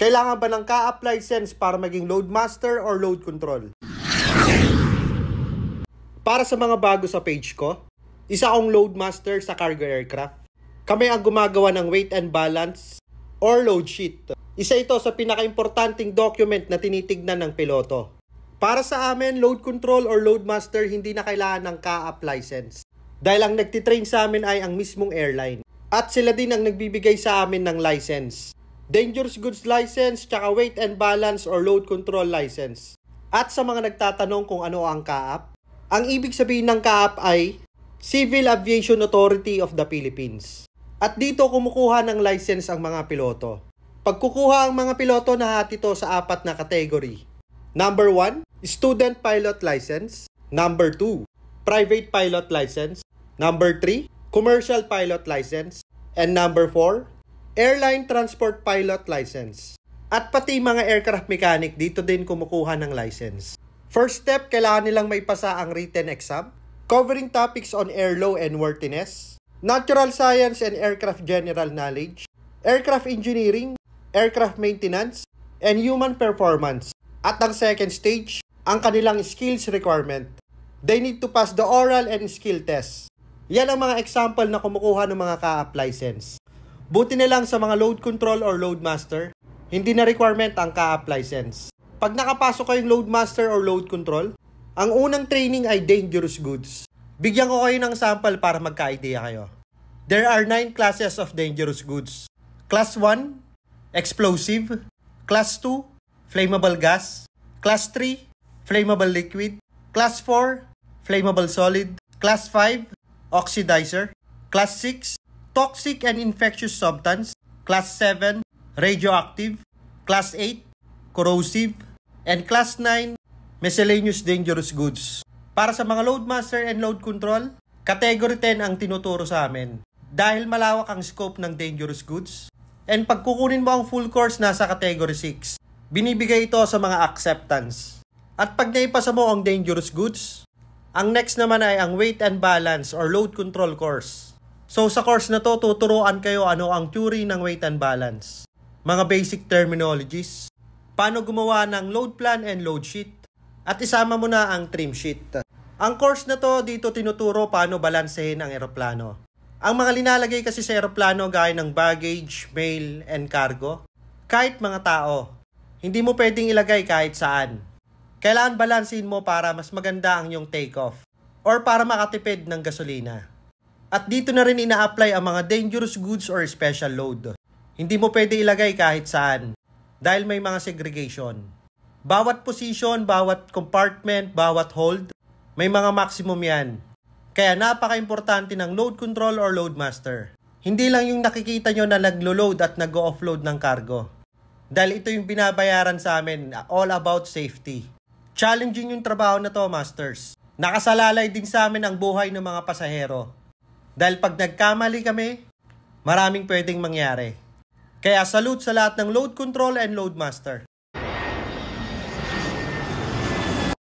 Kailangan ba ng ka-app license para maging load master or load control? Para sa mga bago sa page ko, isa akong load master sa cargo aircraft. Kami ang gumagawa ng weight and balance or load sheet. Isa ito sa pinakaimportanteng document na tinitignan ng piloto. Para sa amin, load control or load master hindi na kailangan ng ka-app license. Dahil ang nagtitrain sa amin ay ang mismong airline. At sila din ang nagbibigay sa amin ng license dangerous goods license, tsaka weight and balance or load control license. At sa mga nagtatanong kung ano ang CAAP, ang ibig sabihin ng CAAP ay Civil Aviation Authority of the Philippines. At dito kumukuha ng license ang mga piloto. Pagkukuha ang mga piloto nahati ito sa apat na category. Number 1, Student Pilot License. Number 2, Private Pilot License. Number 3, Commercial Pilot License. And number 4, airline transport pilot license. At pati mga aircraft mechanic dito din kumukuha ng license. First step, kailangan nilang maipasa ang written exam, covering topics on airflow and worthiness, natural science and aircraft general knowledge, aircraft engineering, aircraft maintenance, and human performance. At ang second stage, ang kanilang skills requirement. They need to pass the oral and skill test. Yan ang mga example na kumukuha ng mga ka-app license. Buti na lang sa mga load control or load master, hindi na requirement ang ka-app license. Pag nakapasok kayong load master or load control, ang unang training ay dangerous goods. Bigyan ko kayo ng sample para magka-idea kayo. There are 9 classes of dangerous goods. Class 1, explosive. Class 2, flammable gas. Class 3, flammable liquid. Class 4, flammable solid. Class 5, oxidizer. Class 6, Toxic and infectious substance, Class 7, radioactive, Class 8, corrosive, and Class 9, miscellaneous dangerous goods. Para sa mga loadmaster and load control, category 10 ang tinuturo sa amin. Dahil malawak ang scope ng dangerous goods, and pagkukunin mo ang full course nasa category 6. Binibigay ito sa mga acceptance. At pag naipasa mo ang dangerous goods, ang next naman ay ang weight and balance or load control course. So sa course na to, tuturuan kayo ano ang theory ng weight and balance, mga basic terminologies, paano gumawa ng load plan and load sheet, at isama mo na ang trim sheet. Ang course na to, dito tinuturo paano balansehin ang eroplano. Ang mga linalagay kasi sa eroplano gaya ng baggage, mail, and cargo, kahit mga tao, hindi mo pwedeng ilagay kahit saan. Kailangan balansin mo para mas maganda ang iyong take-off or para makatipid ng gasolina. At dito na rin ina-apply ang mga dangerous goods or special load. Hindi mo pwede ilagay kahit saan dahil may mga segregation. Bawat position, bawat compartment, bawat hold, may mga maximum yan. Kaya napaka-importante ng load control or load master. Hindi lang yung nakikita nyo na naglo-load at nag-offload ng cargo. Dahil ito yung binabayaran sa amin, all about safety. Challenging yung trabaho na to, masters. Nakasalalay din sa amin ang buhay ng mga pasahero. Dahil pag nagkamali kami, maraming pwedeng mangyari. Kaya salute sa lahat ng load control and load master.